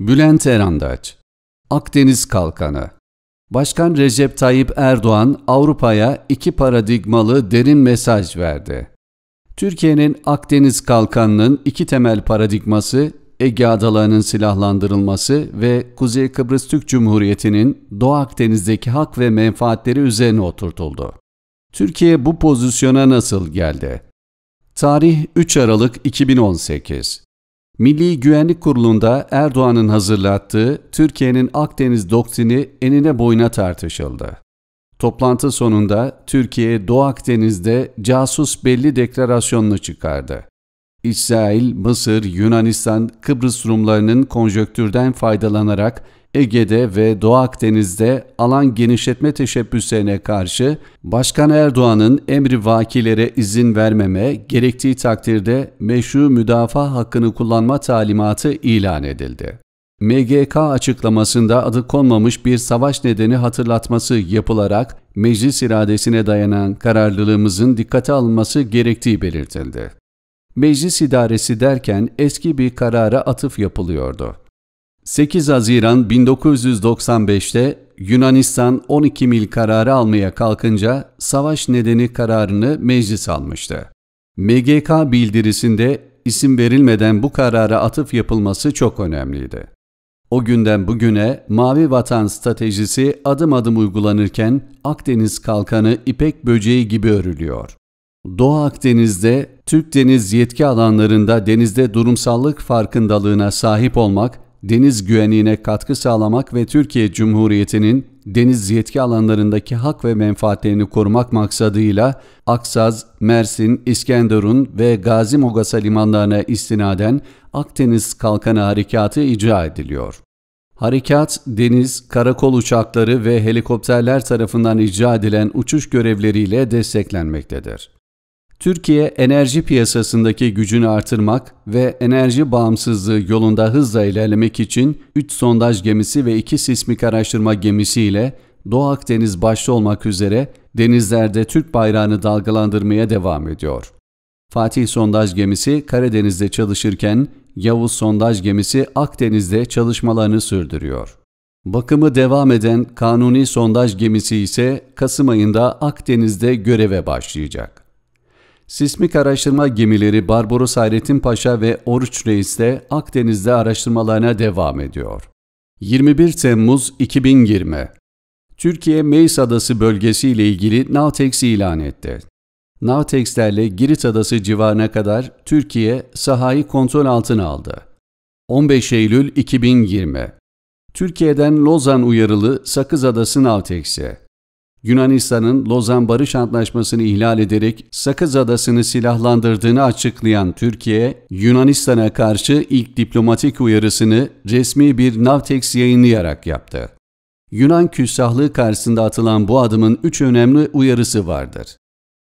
Bülent Erandaç Akdeniz Kalkanı Başkan Recep Tayyip Erdoğan Avrupa'ya iki paradigmalı derin mesaj verdi. Türkiye'nin Akdeniz Kalkanı'nın iki temel paradigması Ege Adaları'nın silahlandırılması ve Kuzey Kıbrıs Türk Cumhuriyeti'nin Doğu Akdeniz'deki hak ve menfaatleri üzerine oturtuldu. Türkiye bu pozisyona nasıl geldi? Tarih 3 Aralık 2018 Milli Güvenlik Kurulu'nda Erdoğan'ın hazırlattığı Türkiye'nin Akdeniz doktrini enine boyuna tartışıldı. Toplantı sonunda Türkiye Doğu Akdeniz'de casus belli deklarasyonunu çıkardı. İsrail, Mısır, Yunanistan, Kıbrıs Rumlarının konjöktürden faydalanarak Ege'de ve Doğu Akdeniz'de alan genişletme teşebbüslerine karşı Başkan Erdoğan'ın emri vakilere izin vermeme, gerektiği takdirde meşru müdafaa hakkını kullanma talimatı ilan edildi. MGK açıklamasında adı konmamış bir savaş nedeni hatırlatması yapılarak meclis iradesine dayanan kararlılığımızın dikkate alınması gerektiği belirtildi. Meclis idaresi derken eski bir karara atıf yapılıyordu. 8 Haziran 1995'te Yunanistan 12 mil kararı almaya kalkınca savaş nedeni kararını meclis almıştı. MGK bildirisinde isim verilmeden bu karara atıf yapılması çok önemliydi. O günden bugüne Mavi Vatan stratejisi adım adım uygulanırken Akdeniz kalkanı ipek böceği gibi örülüyor. Doğu Akdeniz'de Türk Deniz yetki alanlarında denizde durumsallık farkındalığına sahip olmak deniz güvenliğine katkı sağlamak ve Türkiye Cumhuriyeti'nin deniz yetki alanlarındaki hak ve menfaatlerini korumak maksadıyla Aksaz, Mersin, İskenderun ve Gazi Mogasa limanlarına istinaden Akdeniz Kalkanı Harekatı icra ediliyor. Harekat, deniz, karakol uçakları ve helikopterler tarafından icra edilen uçuş görevleriyle desteklenmektedir. Türkiye enerji piyasasındaki gücünü artırmak ve enerji bağımsızlığı yolunda hızla ilerlemek için 3 sondaj gemisi ve 2 sismik araştırma gemisi ile Doğu Akdeniz başta olmak üzere denizlerde Türk bayrağını dalgalandırmaya devam ediyor. Fatih sondaj gemisi Karadeniz'de çalışırken Yavuz sondaj gemisi Akdeniz'de çalışmalarını sürdürüyor. Bakımı devam eden Kanuni sondaj gemisi ise Kasım ayında Akdeniz'de göreve başlayacak. Sismik araştırma gemileri Barbaros Hayrettin Paşa ve Oruç Reis de Akdeniz'de araştırmalarına devam ediyor. 21 Temmuz 2020 Türkiye Meis Adası bölgesi ile ilgili Navtex ilan etti. Navtex'lerle Girit Adası civarına kadar Türkiye sahayı kontrol altına aldı. 15 Eylül 2020 Türkiye'den Lozan uyarılı Sakız Adası Navtex'e Yunanistan'ın Lozan Barış Antlaşması'nı ihlal ederek Sakız Adası'nı silahlandırdığını açıklayan Türkiye, Yunanistan'a karşı ilk diplomatik uyarısını resmi bir Navtex yayınlayarak yaptı. Yunan küstahlığı karşısında atılan bu adımın üç önemli uyarısı vardır.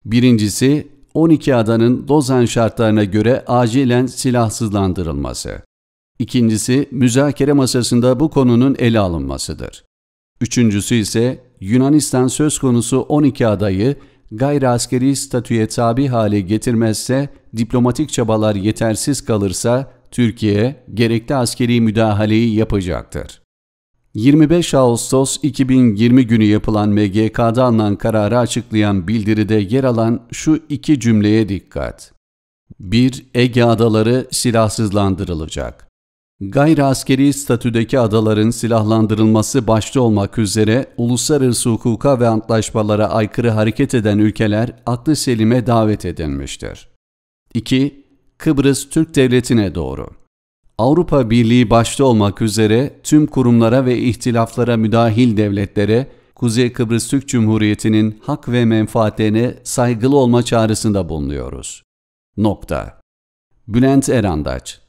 Birincisi, 12 adanın Lozan şartlarına göre acilen silahsızlandırılması. İkincisi, müzakere masasında bu konunun ele alınmasıdır. Üçüncüsü ise Yunanistan söz konusu 12 adayı gayri askeri statüye tabi hale getirmezse, diplomatik çabalar yetersiz kalırsa Türkiye gerekli askeri müdahaleyi yapacaktır. 25 Ağustos 2020 günü yapılan MGK'da alınan kararı açıklayan bildiride yer alan şu iki cümleye dikkat. 1. Ege adaları silahsızlandırılacak. Gayri askeri statüdeki adaların silahlandırılması başta olmak üzere uluslararası hukuka ve antlaşmalara aykırı hareket eden ülkeler aklı selime davet edilmiştir. 2. Kıbrıs Türk Devleti'ne doğru Avrupa Birliği başta olmak üzere tüm kurumlara ve ihtilaflara müdahil devletlere Kuzey Kıbrıs Türk Cumhuriyeti'nin hak ve menfaatlerine saygılı olma çağrısında bulunuyoruz. Nokta. Bülent Erandaç